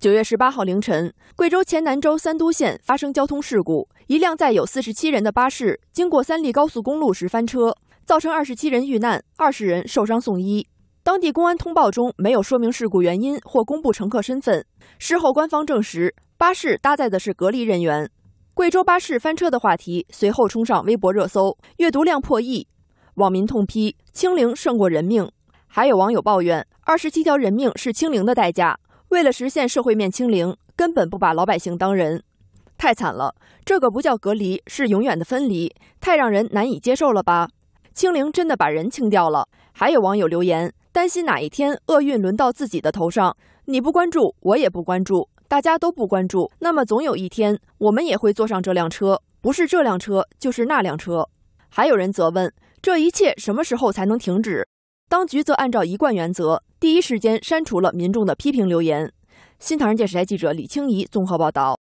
九月十八号凌晨，贵州黔南州三都县发生交通事故，一辆载有四十七人的巴士经过三利高速公路时翻车，造成二十七人遇难，二十人受伤送医。当地公安通报中没有说明事故原因或公布乘客身份。事后，官方证实巴士搭载的是隔离人员。贵州巴士翻车的话题随后冲上微博热搜，阅读量破亿，网民痛批“清零胜过人命”，还有网友抱怨：“二十七条人命是清零的代价。”为了实现社会面清零，根本不把老百姓当人，太惨了！这个不叫隔离，是永远的分离，太让人难以接受了吧？清零真的把人清掉了。还有网友留言，担心哪一天厄运轮到自己的头上。你不关注，我也不关注，大家都不关注，那么总有一天，我们也会坐上这辆车，不是这辆车，就是那辆车。还有人责问：这一切什么时候才能停止？当局则按照一贯原则，第一时间删除了民众的批评留言。新唐人电视台记者李清怡综合报道。